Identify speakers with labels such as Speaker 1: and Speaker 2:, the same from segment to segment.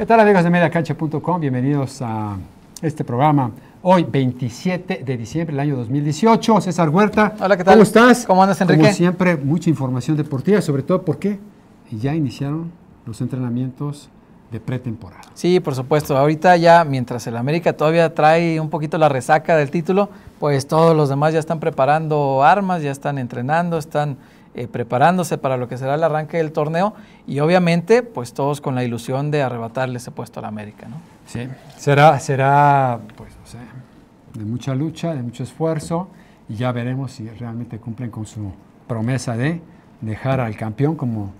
Speaker 1: ¿Qué tal amigos de mediacancha.com? Bienvenidos a este programa. Hoy, 27 de diciembre del año 2018. César Huerta. Hola, ¿qué tal? ¿Cómo estás? ¿Cómo andas, Enrique? Como siempre, mucha información deportiva, sobre todo porque ya iniciaron los entrenamientos de pretemporada.
Speaker 2: Sí, por supuesto. Ahorita ya, mientras el América todavía trae un poquito la resaca del título, pues todos los demás ya están preparando armas, ya están entrenando, están eh, preparándose para lo que será el arranque del torneo y obviamente pues todos con la ilusión de arrebatarle ese puesto a la América. ¿no? Sí,
Speaker 1: será, será pues, de mucha lucha, de mucho esfuerzo y ya veremos si realmente cumplen con su promesa de dejar al campeón como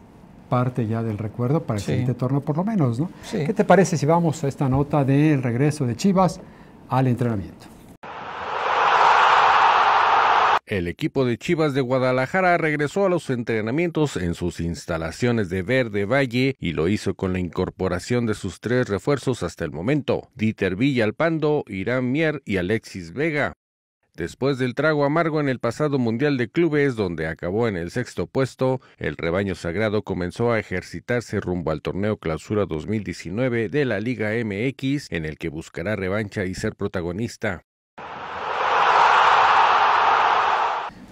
Speaker 1: parte ya del recuerdo para el siguiente torneo por lo menos. ¿no? ¿Qué te parece si vamos a esta nota del regreso de Chivas al entrenamiento?
Speaker 3: El equipo de Chivas de Guadalajara regresó a los entrenamientos en sus instalaciones de Verde Valle y lo hizo con la incorporación de sus tres refuerzos hasta el momento, Dieter Villalpando, Irán Mier y Alexis Vega. Después del trago amargo en el pasado Mundial de Clubes, donde acabó en el sexto puesto, el rebaño sagrado comenzó a ejercitarse rumbo al torneo Clausura 2019 de la Liga MX, en el que buscará revancha y ser protagonista.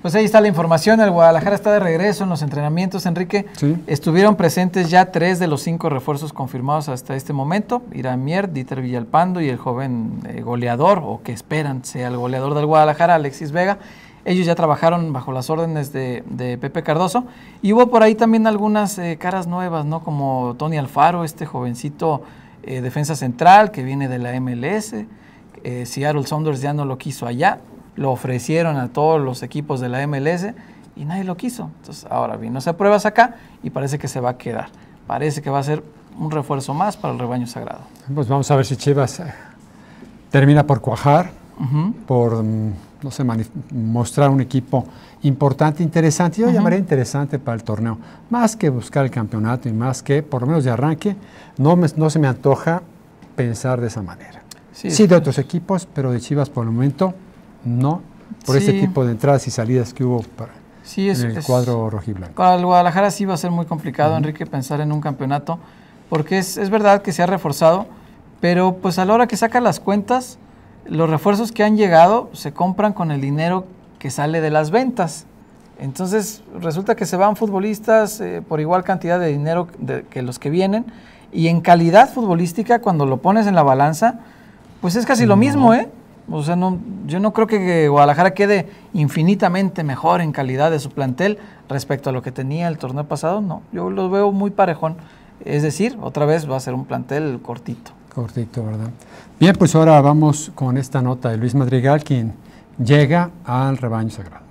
Speaker 2: Pues ahí está la información, el Guadalajara está de regreso en los entrenamientos, Enrique. Estuvieron presentes ya tres de los cinco refuerzos confirmados hasta este momento, Iramier, Dieter Villalpando y el joven eh, goleador, o que esperan sea el goleador del Guadalajara, Alexis Vega. Ellos ya trabajaron bajo las órdenes de, Pepe Cardoso y hubo por ahí también algunas eh, caras nuevas, ¿no? Como Tony Alfaro, este jovencito eh, defensa central que viene de la MLS. Seattle Saunders ya no lo quiso allá lo ofrecieron a todos los equipos de la MLS y nadie lo quiso. Entonces ahora vino se pruebas acá y parece que se va a quedar. Parece que va a ser un refuerzo más para el rebaño sagrado.
Speaker 1: Pues vamos a ver si Chivas eh, termina por cuajar, por mm, no mostrar un equipo importante, interesante, yo llamaría interesante para el torneo, más que buscar el campeonato y más que, por lo menos de arranque, no, me, no se me antoja pensar de esa manera. sí de otros equipos, pero de Chivas por el momento ¿no? Por ese tipo de entradas y salidas que hubo para, es, el cuadro rojiblanco.
Speaker 2: Para el Guadalajara sí va a ser muy complicado, Enrique, pensar en un campeonato, porque es, verdad que se ha reforzado, pero pues a la hora que saca las cuentas, los refuerzos que han llegado se compran con el dinero que sale de las ventas. Entonces resulta que se van futbolistas eh, por igual cantidad de dinero que los que vienen y en calidad futbolística cuando lo pones en la balanza, pues es casi lo mismo, ¿eh? O sea, no, yo no creo que Guadalajara quede infinitamente mejor en calidad de su plantel respecto a lo que tenía el torneo pasado. No, yo lo veo muy parejón. Es decir, otra vez va a ser un plantel cortito.
Speaker 1: Cortito, ¿verdad? Bien, pues ahora vamos con esta nota de Luis Madrigal, quien llega al rebaño sagrado.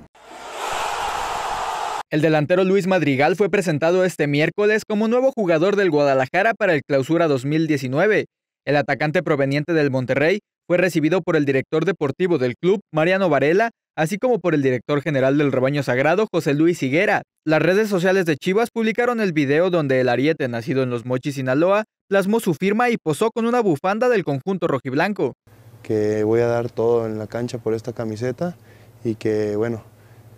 Speaker 4: El delantero Luis Madrigal fue presentado este miércoles como nuevo jugador del Guadalajara para el Clausura 2019. El atacante proveniente del Monterrey fue recibido por el director deportivo del club, Mariano Varela, así como por el director general del rebaño sagrado, José Luis Higuera. Las redes sociales de Chivas publicaron el video donde el ariete, nacido en Los Mochis, Sinaloa, plasmó su firma y posó con una bufanda del conjunto rojiblanco. Que voy a dar todo
Speaker 1: en la cancha por esta camiseta y que, bueno,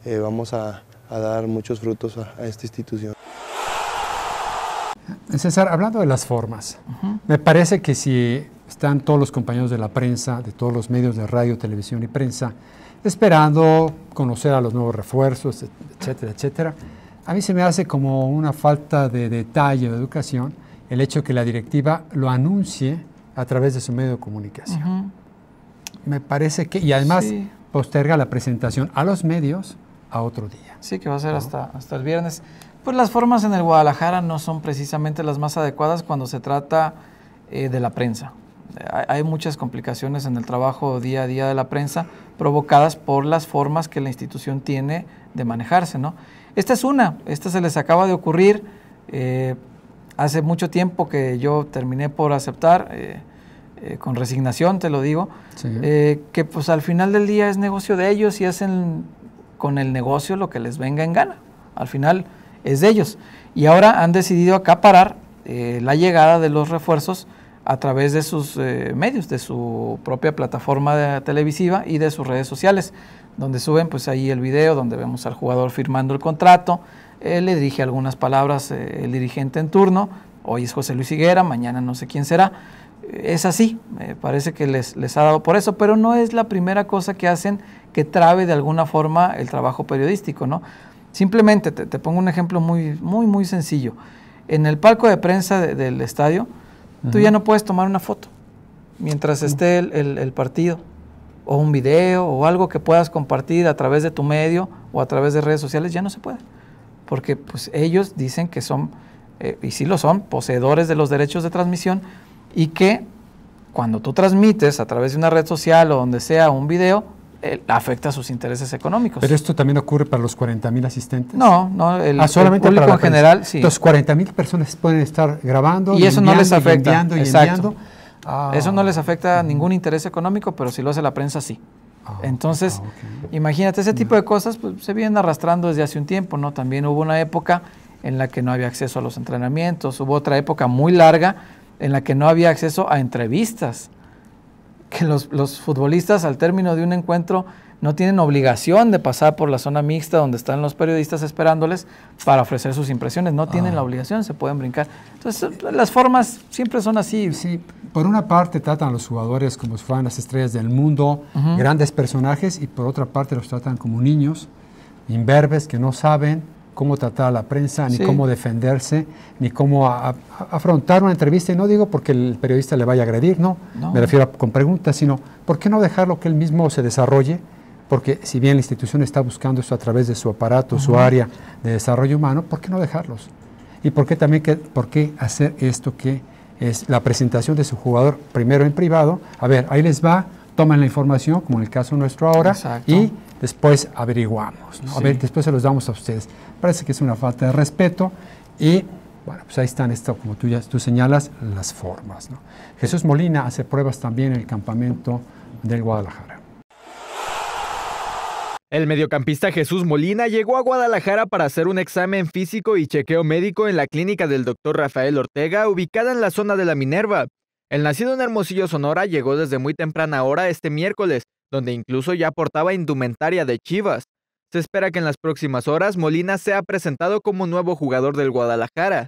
Speaker 1: eh, vamos a, dar muchos frutos a, esta institución. César, hablando de las formas, me parece que si están todos los compañeros de la prensa, de todos los medios de radio, televisión y prensa, esperando conocer a los nuevos refuerzos, etcétera, etcétera. A mí se me hace como una falta de detalle de educación el hecho que la directiva lo anuncie a través de su medio de comunicación. Me parece que, y además posterga la presentación a los medios a otro día.
Speaker 2: Sí, que va a ser hasta, hasta el viernes. Pues las formas en el Guadalajara no son precisamente las más adecuadas cuando se trata eh, de la prensa hay muchas complicaciones en el trabajo día a día de la prensa provocadas por las formas que la institución tiene de manejarse. ¿no? Esta es una, esta se les acaba de ocurrir. Eh, hace mucho tiempo que yo terminé por aceptar, eh, eh, con resignación te lo digo, que pues al final del día es negocio de ellos y hacen con el negocio lo que les venga en gana. Al final es de ellos. Y ahora han decidido acaparar la llegada de los refuerzos a través de sus eh, medios, de su propia plataforma televisiva y de sus redes sociales, donde suben pues ahí el video, donde vemos al jugador firmando el contrato, le dirige algunas palabras eh, el dirigente en turno, hoy es José Luis Higuera, mañana no sé quién será, eh, es así, me parece que les, les ha dado por eso, pero no es la primera cosa que hacen que trabe de alguna forma el trabajo periodístico, ¿no? Simplemente te, pongo un ejemplo muy, muy, muy sencillo. En el palco de prensa del estadio, Tú ya no puedes tomar una foto mientras esté el, partido, o un video, o algo que puedas compartir a través de tu medio o a través de redes sociales, ya no se puede. Porque pues, ellos dicen que son, eh, y sí lo son, poseedores de los derechos de transmisión y que cuando tú transmites a través de una red social o donde sea un video, eh, afecta a sus intereses económicos. ¿Pero esto también ocurre para los 40 mil asistentes? No, no, el, ah, solamente público en general, sí. Los
Speaker 1: 40 personas pueden estar grabando y, eso no les afecta. Y enviando, y
Speaker 2: ah. Eso no les afecta ningún interés económico, pero si lo hace la prensa, sí. Ah, Entonces, imagínate, ese mm. tipo de cosas pues, se vienen arrastrando desde hace un tiempo, ¿no? También hubo una época en la que no había acceso a los entrenamientos, hubo otra época muy larga en la que no había acceso a entrevistas que los, futbolistas al término de un encuentro no tienen obligación de pasar por la zona mixta donde están los periodistas esperándoles para ofrecer sus impresiones. No tienen la ah. obligación, se pueden brincar. Entonces, las formas siempre son así. Sí, por una parte tratan a los jugadores como si fueran las estrellas del mundo,
Speaker 1: grandes personajes, y por otra parte los tratan como niños, imberbes que no saben, cómo tratar a la prensa, ni cómo defenderse, ni cómo afrontar una entrevista. Y no digo porque el periodista le vaya a agredir, no, me refiero con preguntas, sino por qué no dejarlo que él mismo se desarrolle, porque si bien la institución está buscando eso a través de su aparato, su área de desarrollo humano, ¿por qué no dejarlos? ¿Y por qué también que, por qué hacer esto que es la presentación de su jugador primero en privado? A ver, ahí les va toman la información, como en el caso nuestro ahora, y después averiguamos. A ver, después se los damos a ustedes. Parece que es una falta de respeto y bueno, pues ahí están, esto, como tú, tú señalas, las formas. Jesús Molina hace pruebas también en el campamento del Guadalajara.
Speaker 4: El mediocampista Jesús Molina llegó a Guadalajara para hacer un examen físico y chequeo médico en la clínica del doctor Rafael Ortega, ubicada en la zona de la Minerva. El nacido en Hermosillo, Sonora, llegó desde muy temprana hora este miércoles, donde incluso ya portaba indumentaria de Chivas. Se espera que en las próximas horas Molina sea presentado como nuevo jugador del Guadalajara.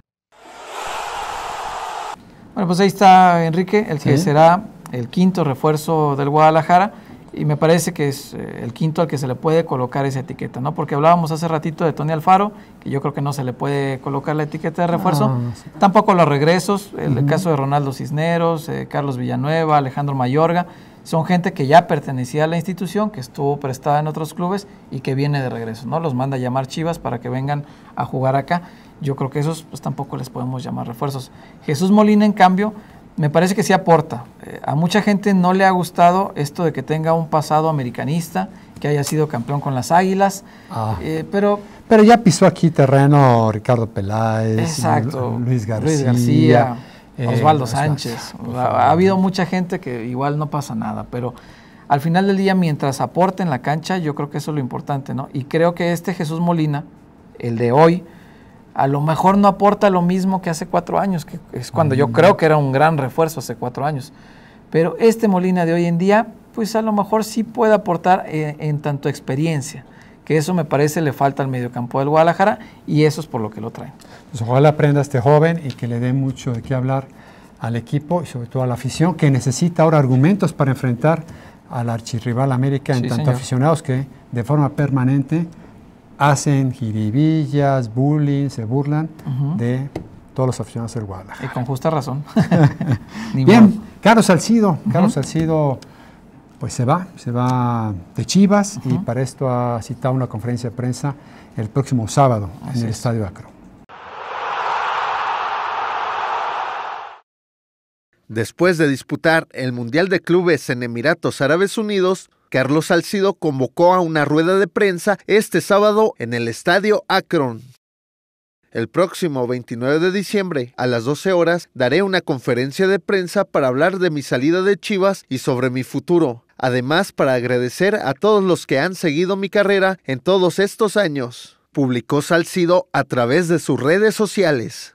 Speaker 2: Bueno, pues ahí está Enrique, el que será el quinto refuerzo del Guadalajara y me parece que es eh, el quinto al que se le puede colocar esa etiqueta, ¿no? Porque hablábamos hace ratito de Tony Alfaro, que yo creo que no se le puede colocar la etiqueta de refuerzo. Tampoco los regresos, el caso de Ronaldo Cisneros, eh, Carlos Villanueva, Alejandro Mayorga, son gente que ya pertenecía a la institución, que estuvo prestada en otros clubes y que viene de regreso, ¿no? Los manda a llamar Chivas para que vengan a jugar acá. Yo creo que esos pues, tampoco les podemos llamar refuerzos. Jesús Molina, en cambio, me parece que sí aporta. Eh, a mucha gente no le ha gustado esto de que tenga un pasado americanista, que haya sido campeón con las Águilas, ah. eh, pero... Pero ya pisó
Speaker 1: aquí terreno Ricardo Peláez, Luis García, eh, Osvaldo
Speaker 2: Sánchez. Ha, habido mucha gente que igual no pasa nada, pero al final del día, mientras aporte en la cancha, yo creo que eso es lo importante, ¿no? Y creo que este Jesús Molina, el de hoy, a lo mejor no aporta lo mismo que hace cuatro años, que es cuando yo mm. creo que era un gran refuerzo hace cuatro años. Pero este Molina de hoy en día, pues a lo mejor sí puede aportar eh, en, tanto experiencia, que eso me parece le falta al mediocampo del Guadalajara y eso es por lo que lo traen.
Speaker 1: Pues ojalá aprenda este joven y que le dé mucho de qué hablar al equipo y sobre todo a la afición, que necesita ahora argumentos para enfrentar al archirrival América en tanto aficionados que de forma permanente hacen jiribillas, bullying, se burlan de todos los aficionados del Guadalajara.
Speaker 2: Y con justa razón.
Speaker 1: Bien, Carlos Salcido, Carlos Salcido pues se va, se va de Chivas y para esto ha citado una conferencia de prensa el próximo sábado en el Estadio Acro.
Speaker 3: Después de disputar el Mundial de Clubes en Emiratos Árabes Unidos, Carlos Salcido convocó a una rueda de prensa este sábado en el Estadio Akron. El próximo 29 de diciembre, a las 12 horas, daré una conferencia de prensa para hablar de mi salida de Chivas y sobre mi futuro. Además, para agradecer a todos los que han seguido mi carrera en todos estos años, publicó Salcido a través de sus redes sociales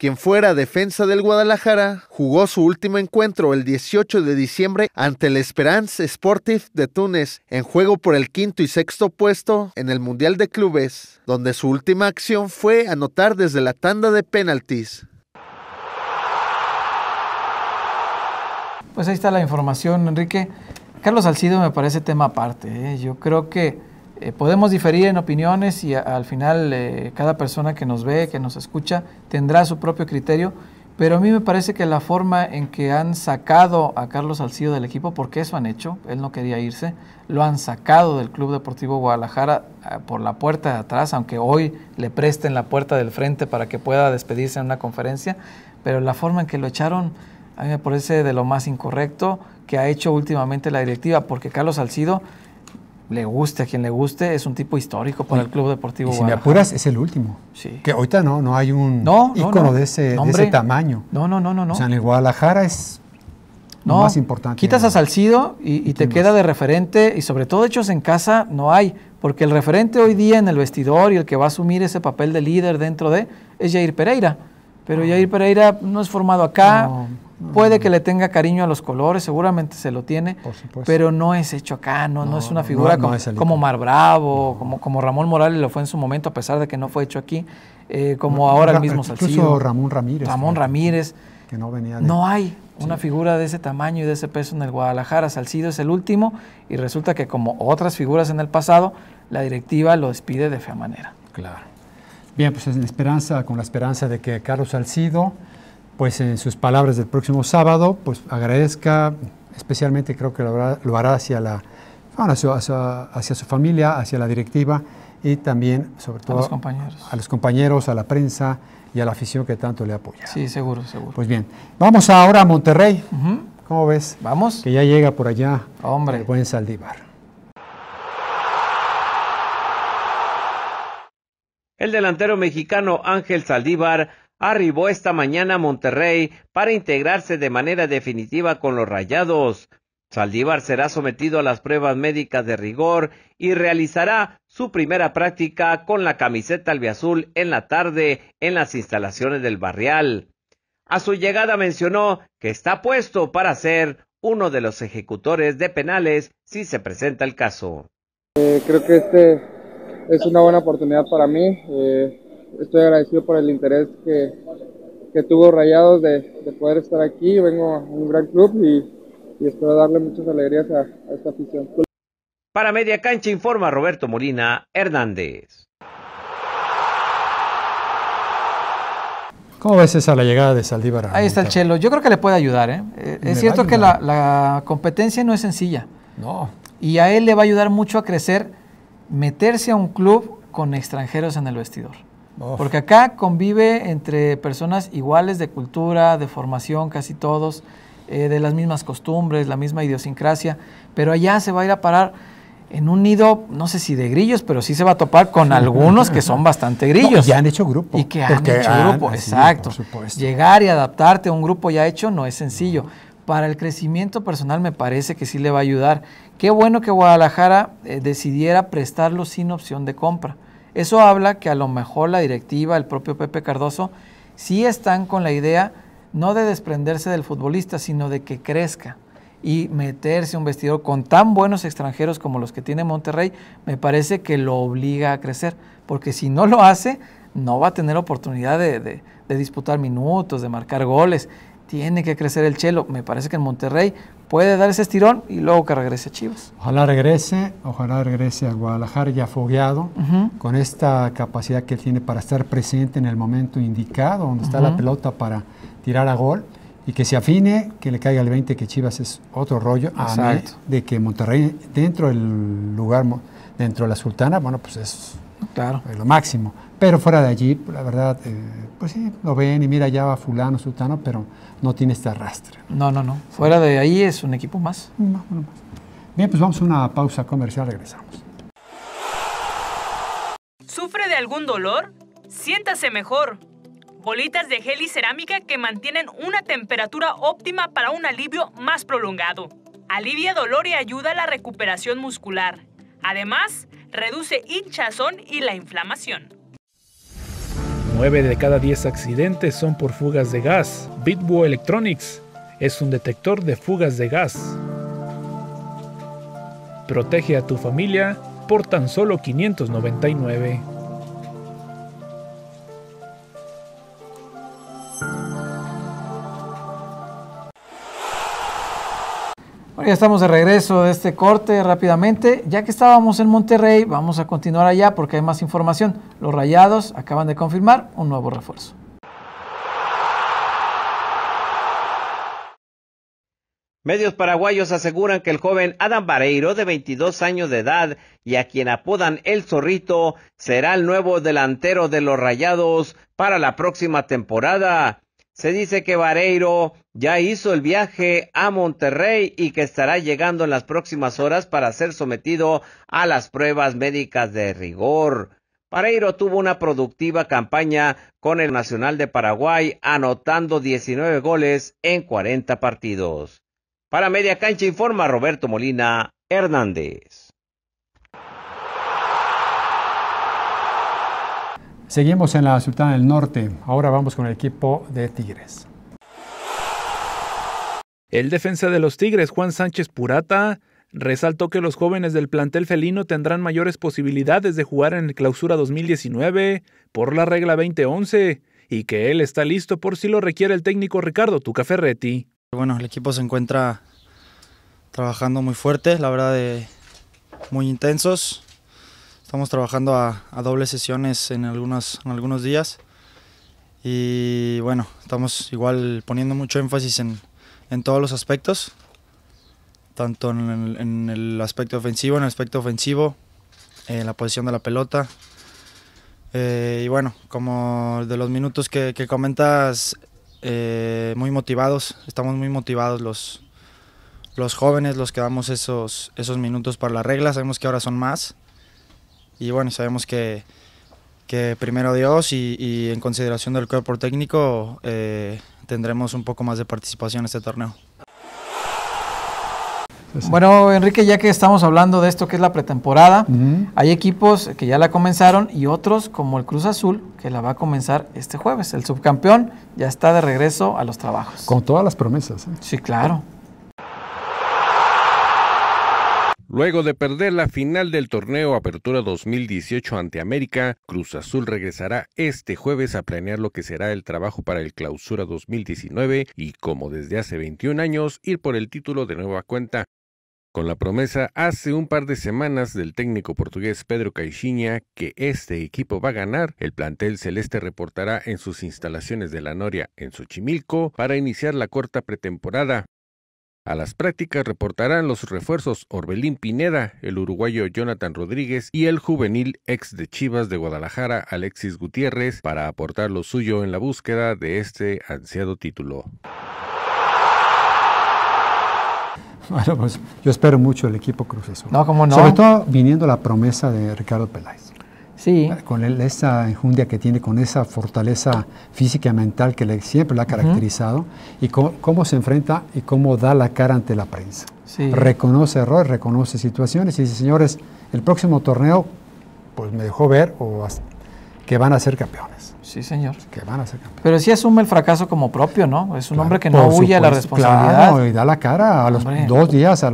Speaker 3: quien fuera defensa del Guadalajara, jugó su último encuentro el 18 de diciembre ante el Esperance Sportif de Túnez en juego por el quinto y sexto puesto en el Mundial de Clubes, donde su última acción fue anotar desde la tanda de penaltis.
Speaker 2: Pues ahí está la información, Enrique. Carlos Alcido me parece tema aparte. ¿eh? Yo creo que eh, podemos diferir en opiniones y al final eh, cada persona que nos ve, que nos escucha, tendrá su propio criterio, pero a mí me parece que la forma en que han sacado a Carlos Salcido del equipo, porque eso han hecho, él no quería irse, lo han sacado del Club Deportivo Guadalajara eh, por la puerta de atrás, aunque hoy le presten la puerta del frente para que pueda despedirse en una conferencia, pero la forma en que lo echaron a mí me parece de lo más incorrecto que ha hecho últimamente la directiva, porque Carlos Salcido le guste a quien le guste, es un tipo histórico para el Club Deportivo y Si me apuras, es
Speaker 1: el último. Sí. Que ahorita no, no hay un ícono De, ese, tamaño. No, no, no, no, no. O sea,
Speaker 2: en Guadalajara es lo más importante. Quitas a Salcido y, te queda de referente, y sobre todo hechos en casa no hay, porque el referente hoy día en el vestidor y el que va a asumir ese papel de líder dentro de, es Jair Pereira. Pero ah. Jair Pereira no es formado acá, Puede que le tenga cariño a los colores, seguramente se lo tiene, pero no es hecho acá, no, es una figura como, Mar Bravo, como, como Ramón Morales lo fue en su momento, a pesar de que no fue hecho aquí, eh, como ahora el mismo Salcido. Incluso Ramón Ramírez. Ramón Ramírez. Que no venía de... No hay una figura de ese tamaño y de ese peso en el Guadalajara. Salcido es el último y resulta que como otras figuras en el pasado, la directiva lo despide de fea manera.
Speaker 1: Claro. Bien, pues en esperanza, con la esperanza de que Carlos Salcido pues en sus palabras del próximo sábado, pues agradezca, especialmente creo que lo hará, hacia, la, hacia, su familia, hacia la directiva y también, sobre todo, a los, compañeros. a los compañeros, a la prensa y a la afición que tanto le apoya. Sí, seguro, seguro. Pues bien, vamos ahora a Monterrey. ¿Cómo ves? Vamos. Que ya llega por allá Hombre. el buen Saldívar.
Speaker 5: El delantero mexicano Ángel Saldívar arribó esta mañana a Monterrey para integrarse de manera definitiva con los Rayados. Saldívar será sometido a las pruebas médicas de rigor y realizará su primera práctica con la camiseta albiazul en la tarde en las instalaciones del barrial. A su llegada mencionó que está puesto para ser uno de los ejecutores de penales si se presenta el caso.
Speaker 3: Eh, creo que este es una buena oportunidad para mí.
Speaker 5: Eh,
Speaker 3: estoy agradecido por el interés que, tuvo Rayados de, poder estar aquí. Vengo a un gran club y, espero darle muchas alegrías a, esta afición.
Speaker 5: Para Media Cancha informa Roberto Molina Hernández.
Speaker 2: ¿Cómo ves esa la llegada de Saldívar? Ahí está el Chelo. Yo creo que le puede ayudar. ¿eh? Eh, es cierto que la, la, competencia no es sencilla. No. Y a él le va a ayudar mucho a crecer, meterse a un club con extranjeros en el vestidor. Porque acá convive entre personas iguales de cultura, de formación, casi todos, eh, de las mismas costumbres, la misma idiosincrasia, pero allá se va a ir a parar en un nido, no sé si de grillos, pero sí se va a topar con algunos que son bastante grillos. Y ya han
Speaker 1: hecho grupo. Y que han hecho grupo, exacto.
Speaker 2: Llegar y adaptarte a un grupo ya hecho no es sencillo. Para el crecimiento personal me parece que sí le va a ayudar. Qué bueno que Guadalajara eh, decidiera prestarlo sin opción de compra. Eso habla que a lo mejor la directiva, el propio Pepe Cardoso, sí están con la idea no de desprenderse del futbolista, sino de que crezca y meterse un vestidor con tan buenos extranjeros como los que tiene Monterrey, me parece que lo obliga a crecer, porque si no lo hace, no va a tener oportunidad de, de disputar minutos, de marcar goles. Tiene que crecer el chelo. Me parece que en Monterrey puede dar ese estirón y luego que regrese a Chivas.
Speaker 1: Ojalá regrese, ojalá regrese a Guadalajara ya fogueado, con esta capacidad que él tiene para estar presente en el momento indicado, donde está la pelota para tirar a gol y que se afine, que le caiga el 20, que Chivas es otro rollo, de que Monterrey dentro del lugar, dentro de la Sultana, bueno, pues es Claro. Es lo máximo. Pero fuera de allí, la verdad, eh, pues sí, lo ven y mira, ya va fulano, sultano, pero no tiene este arrastre.
Speaker 2: No, no, no. Fuera de ahí es un equipo más.
Speaker 1: Bien, pues vamos a una pausa comercial, regresamos.
Speaker 4: ¿Sufre de algún dolor? Siéntase mejor. Bolitas de gel y cerámica que mantienen una temperatura óptima para un alivio más prolongado. Alivia dolor y ayuda a la recuperación muscular. Además, reduce hinchazón y la inflamación.
Speaker 3: 9 de cada 10 accidentes son por fugas de gas. Bitbo Electronics es un detector de fugas de gas. Protege a tu familia por tan solo 599.
Speaker 2: ya estamos de regreso de este corte rápidamente. Ya que estábamos en Monterrey, vamos a continuar allá porque hay más información. Los Rayados acaban de confirmar un nuevo refuerzo.
Speaker 5: Medios paraguayos aseguran que el joven Adam Vareiro, de 22 años de edad y a quien apodan El Zorrito, será el nuevo delantero de los Rayados para la próxima temporada. Se dice que Vareiro ya hizo el viaje a Monterrey y que estará llegando en las próximas horas para ser sometido a las pruebas médicas de rigor. Vareiro tuvo una productiva campaña con el Nacional de Paraguay, anotando 19 goles en 40 partidos. Para Media Cancha informa Roberto Molina Hernández.
Speaker 1: Seguimos en la Sultana del Norte. Ahora vamos con el equipo de Tigres.
Speaker 3: El defensa de los Tigres, Juan Sánchez Purata, resaltó que los jóvenes del plantel felino tendrán mayores posibilidades de jugar en el Clausura 2019 por la regla 2011 y que él está listo por si lo requiere el técnico Ricardo Tucaferretti. Bueno, el equipo se encuentra trabajando muy fuerte, la verdad, de, eh,
Speaker 1: muy intensos. Estamos trabajando a, doble dobles sesiones en algunos, en algunos días y bueno, estamos igual poniendo mucho énfasis en, todos los aspectos, tanto en el, aspecto ofensivo, en el aspecto ofensivo, en la posición de la pelota. Eh, y bueno, como de los minutos que, comentas, eh, muy motivados, estamos muy motivados los, los jóvenes, los que damos esos, esos minutos para las reglas, sabemos que ahora son más y bueno, sabemos que, primero
Speaker 2: Dios y, en consideración del cuerpo técnico eh, tendremos un poco más de participación en este torneo. Bueno, Enrique, ya que estamos hablando de esto que es la pretemporada, hay equipos que ya la comenzaron y otros como el Cruz Azul que la va a comenzar este jueves. El subcampeón ya está de regreso a los trabajos.
Speaker 1: Con todas las promesas. ¿eh? Sí, claro.
Speaker 3: Luego de perder la final del torneo Apertura 2018 ante América, Cruz Azul regresará este jueves a planear lo que será el trabajo para el Clausura 2019 y, como desde hace 21 años, ir por el título de nueva cuenta. Con la promesa hace un par de semanas del técnico portugués Pedro Caixinha que este equipo va a ganar, el plantel celeste reportará en sus instalaciones de la Noria en Xochimilco para iniciar la corta pretemporada. A las prácticas reportarán los refuerzos Orbelín Pineda, el uruguayo Jonathan Rodríguez y el juvenil ex de Chivas de Guadalajara Alexis Gutiérrez para aportar lo suyo en la búsqueda de este ansiado título.
Speaker 1: Bueno, pues yo espero mucho el equipo Cruz No, no? Sobre todo viniendo la promesa de Ricardo Peláez. Con esa enjundia que tiene, con esa fortaleza física y mental que le, siempre la ha caracterizado, y cómo se enfrenta y cómo da la cara ante la prensa. Reconoce errores, reconoce situaciones y dice, señores, el próximo torneo, pues me dejó ver o que van a ser campeones. Sí, señor. Que van a ser campeones.
Speaker 2: Pero sí asume el fracaso como propio, ¿no? Es un hombre que no huye a la responsabilidad. Claro, y da la
Speaker 1: cara a los dos días,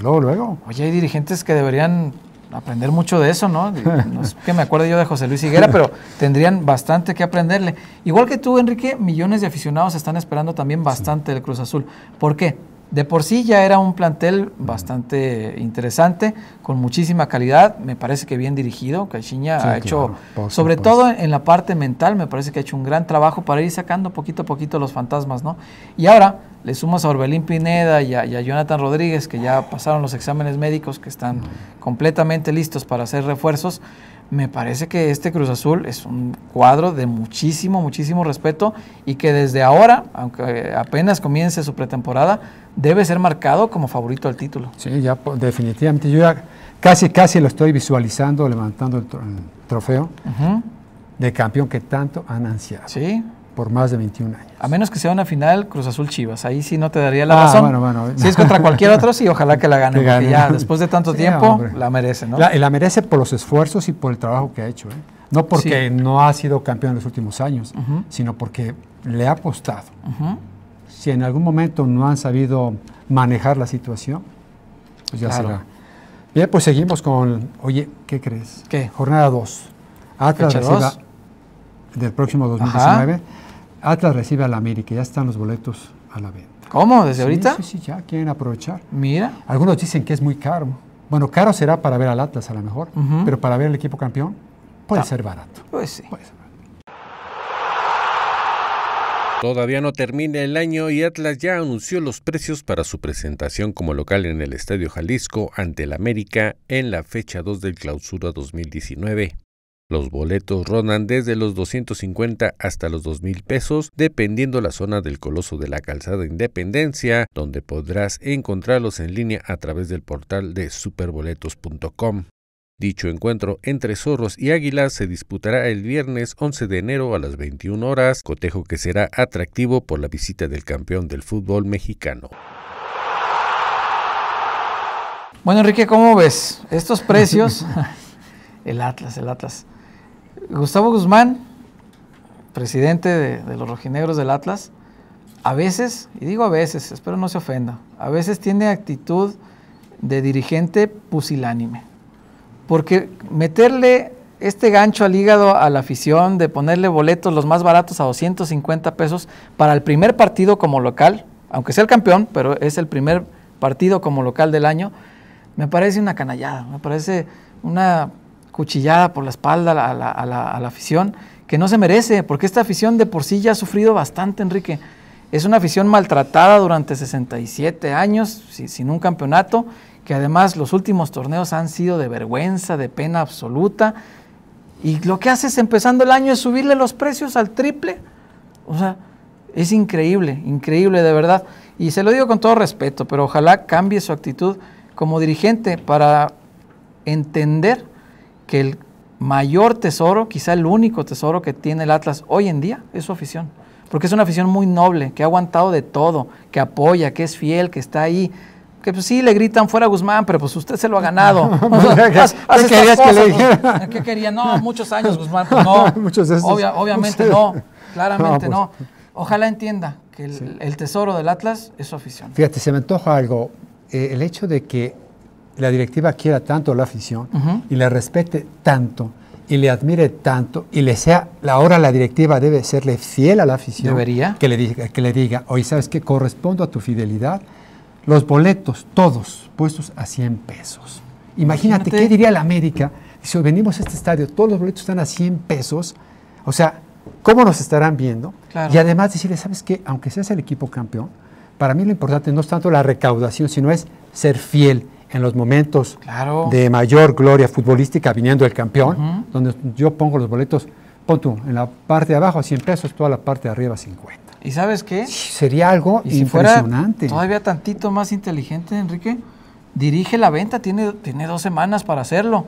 Speaker 1: luego, luego.
Speaker 2: Oye, hay dirigentes que deberían aprender mucho de eso, ¿no? No es que me acuerdo yo de José Luis Higuera, pero tendrían bastante que aprenderle. Igual que tú, Enrique, millones de aficionados están esperando también bastante del Cruz Azul. ¿Por qué? De por sí ya era un plantel bastante interesante, con muchísima calidad, me parece que bien dirigido. Caixinha ha hecho, sobre todo en la parte mental, me parece que ha hecho un gran trabajo para ir sacando poquito a poquito los fantasmas, ¿no? Y ahora le sumas a Orbelín Pineda y a Jonathan Rodríguez, que ya pasaron los exámenes médicos, que están completamente listos para hacer refuerzos me parece que este Cruz Azul es un cuadro de muchísimo, muchísimo respeto y que desde ahora, aunque apenas comience su pretemporada, debe ser marcado como favorito al título. Sí, ya definitivamente. Yo ya
Speaker 1: casi, casi lo estoy visualizando levantando el, trofeo de campeón que tanto han ansiado. Sí por más de 21 años.
Speaker 2: A menos que sea una final Cruz Azul Chivas, ahí sí no te daría la ah, Bueno, bueno. Si es contra cualquier otro, sí, ojalá que la gane, ya después de tanto tiempo la merece, ¿no? La, la,
Speaker 1: merece por los esfuerzos y por el trabajo que ha hecho, ¿eh? No porque no ha sido campeón en los últimos años, sino porque le ha apostado. Si en algún momento no han sabido manejar la situación, pues ya será. Bien, pues seguimos con, oye, ¿qué crees? ¿Qué? Jornada 2. Atlas del próximo 2019, Atlas recibe al América, ya están los boletos a la venta. ¿Cómo? ¿Desde ahorita? Sí, sí, ya quieren aprovechar. Mira. Algunos dicen que es muy caro. Bueno, caro será para ver al Atlas a lo mejor, pero para ver al equipo campeón puede ah, ser barato.
Speaker 2: Pues sí. Puede ser
Speaker 3: Todavía no termina el año y Atlas ya anunció los precios para su presentación como local en el Estadio Jalisco ante el América en la fecha 2 del clausura 2019. Los boletos rondan desde los 250 hasta los 2.000 pesos, dependiendo la zona del Coloso de la Calzada Independencia, donde podrás encontrarlos en línea a través del portal de superboletos.com. Dicho encuentro entre zorros y águilas se disputará el viernes 11 de enero a las 21 horas, cotejo que será atractivo por la visita del campeón del fútbol mexicano.
Speaker 2: Bueno, Enrique, ¿cómo ves estos precios? el Atlas, el Atlas. Gustavo Guzmán, presidente de, los rojinegros del Atlas, a veces, y digo a veces, espero no se ofenda, a veces tiene actitud de dirigente pusilánime. Porque meterle este gancho al hígado a la afición de ponerle boletos los más baratos a 250 pesos para el primer partido como local, aunque sea el campeón, pero es el primer partido como local del año, me parece una canallada, me parece una cuchillada por la espalda a la, afición, que no se merece, porque esta afición de por sí ya ha sufrido bastante, Enrique. Es una afición maltratada durante 67 años, sin un campeonato, que además los últimos torneos han sido de vergüenza, de pena absoluta. Y lo que haces empezando el año es subirle los precios al triple. O sea, es increíble, increíble de verdad. Y se lo digo con todo respeto, pero ojalá cambie su actitud como dirigente para entender que el mayor tesoro, quizá el único tesoro que tiene el Atlas hoy en día, es su afición. Porque es una afición muy noble, que ha aguantado de todo, que apoya, que es fiel, que está ahí. Que pues sí, le gritan fuera Guzmán, pero pues usted se lo ha ganado. ¿Qué, querías que le dijera? ¿Qué quería? No, muchos años Guzmán, pues, no. muchos obviamente no, claramente no, pues, Ojalá entienda que el, tesoro del Atlas es su afición. Fíjate,
Speaker 1: se me antoja algo. Eh, el hecho de que la directiva quiera tanto la afición y le respete tanto y le admire tanto y le sea, ahora la directiva debe serle fiel a la afición. Que le diga, que le diga oye, ¿sabes qué? Correspondo a tu fidelidad. Los boletos, todos, puestos a 100 pesos. Imagínate, ¿qué diría la América? Si venimos a este estadio, todos los boletos están a 100 pesos. O sea, ¿cómo nos estarán viendo? Y además decirle, ¿sabes qué? Aunque seas el equipo campeón, para mí lo importante no es tanto la recaudación, sino es ser fiel en los momentos de mayor gloria futbolística, viniendo el campeón, donde yo pongo los boletos, pon tú, en la parte de abajo 100 pesos, toda la parte de arriba 50.
Speaker 2: ¿Y sabes qué? Sería algo si impresionante. Fuera todavía tantito más inteligente, Enrique. Dirige la venta, tiene, dos semanas para hacerlo.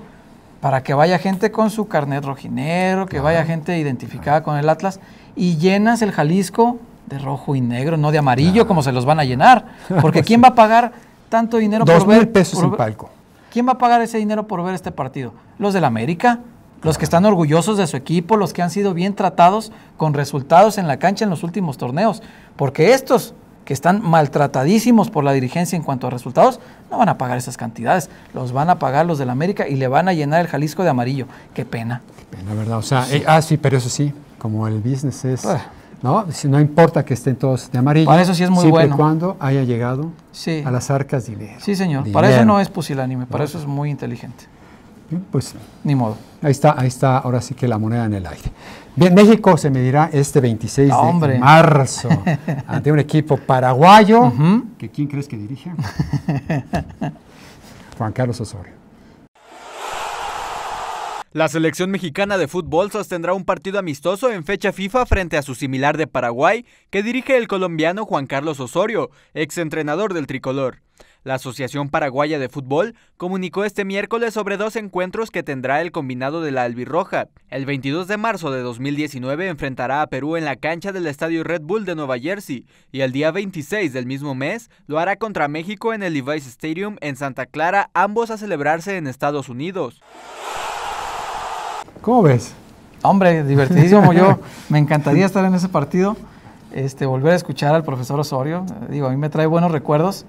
Speaker 2: Para que vaya gente con su carnet rojinero, que vaya gente identificada con el Atlas y llenas el Jalisco de rojo y negro, no de amarillo, como se los van a llenar. Porque ¿quién va a pagar tanto dinero Dos por ver. mil pesos en palco. ¿Quién va a pagar ese dinero por ver este partido? ¿Los del América? los que están orgullosos de su equipo, los que han sido bien tratados con resultados en la cancha en los últimos torneos, porque estos que están maltratadísimos por la dirigencia en cuanto a resultados, no van a pagar esas cantidades, los van a pagar los del América y le van a llenar el Jalisco de amarillo. Qué pena.
Speaker 1: Qué pena, ¿verdad? O sea, eh, ah, sí, pero eso sí, como el business es... Ah. ¿no? No importa que estén todos de amarillo. Para eso sí es muy siempre y cuando haya llegado a las arcas dinero. Sí, señor. Para eso no es
Speaker 2: pusilánime, para eso es muy inteligente.
Speaker 1: Pues. Ni modo. Ahí está, ahí está, ahora sí que la moneda en el aire. Bien, México se medirá este 26 de marzo ante un equipo paraguayo. ¿Que ¿Quién crees que dirige? Juan Carlos Osorio.
Speaker 4: La selección mexicana de fútbol sostendrá un partido amistoso en fecha FIFA frente a su similar de Paraguay, que dirige el colombiano Juan Carlos Osorio, exentrenador del tricolor. La Asociación Paraguaya de Fútbol comunicó este miércoles sobre dos encuentros que tendrá el combinado de la Albirroja. El 22 de marzo de 2019 enfrentará a Perú en la cancha del Estadio Red Bull de Nueva Jersey y el día 26 del mismo mes lo hará contra México en el Levi's Stadium en Santa Clara, ambos a celebrarse en Estados Unidos.
Speaker 2: ¿Cómo ves? Hombre, divertidísimo. Yo me encantaría estar en ese partido, este, volver a escuchar al profesor Osorio. Eh, digo, a mí me trae buenos recuerdos,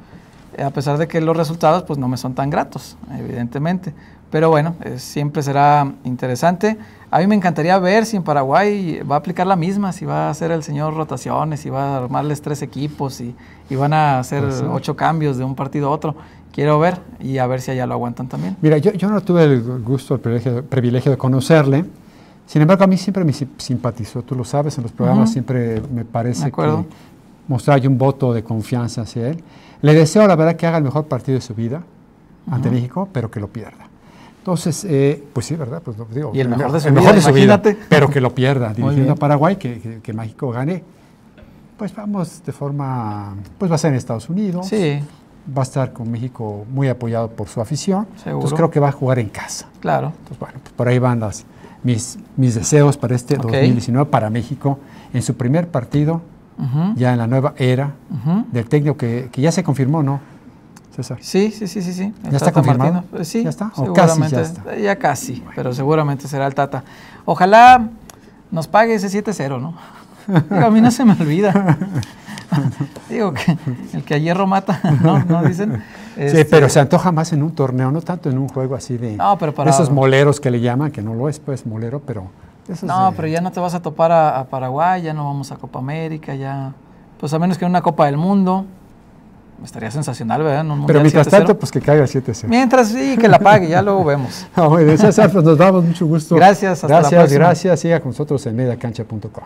Speaker 2: eh, a pesar de que los resultados pues, no me son tan gratos, evidentemente. Pero bueno, eh, siempre será interesante. A mí me encantaría ver si en Paraguay va a aplicar la misma, si va a hacer el señor rotaciones, si va a armarles tres equipos, y van a hacer pues ocho cambios de un partido a otro quiero ver y a ver si allá lo aguantan también.
Speaker 1: Mira, yo, no tuve el gusto, el privilegio, de conocerle. Sin embargo, a mí siempre me simpatizó, tú lo sabes, en los programas siempre me parece que mostrarle un voto de confianza hacia él. Le deseo, la verdad, que haga el mejor partido de su vida ante México, pero que lo pierda. Entonces, eh, pues sí, ¿verdad? Pues y el mejor de su, vida, pero que lo pierda, dirigiendo a Paraguay, que, que México gane. Pues vamos de forma, pues va a ser en Estados Unidos. Sí va a estar con México muy apoyado por su afición. Entonces creo que va a jugar en casa. Claro. Entonces, bueno, pues, por ahí van mis, mis deseos para este 2019 para México en su primer partido, ya en la nueva era del técnico que, ya se confirmó, ¿no? César.
Speaker 2: Sí, sí, sí, sí, sí. ¿Ya está confirmado? Eh, sí, ya está. O casi ya casi, pero seguramente será el Tata. Ojalá nos pague ese 7-0, ¿no? a mí no se me olvida. Digo que el que a hierro mata, ¿no? dicen? pero este, se
Speaker 1: antoja más en un torneo, no tanto en un juego así de esos moleros que le llaman, que no lo es pues molero, pero...
Speaker 2: no, pero ya no te vas a topar a, Paraguay, ya no vamos a Copa América, ya... Pues a menos que en una Copa del Mundo, estaría sensacional, ¿verdad? pero mientras tanto,
Speaker 1: pues que caiga 7-0. Mientras sí, que la pague, ya luego vemos. Pues, nos damos mucho gusto. Gracias, gracias, Gracias, siga con nosotros en mediacancha.com.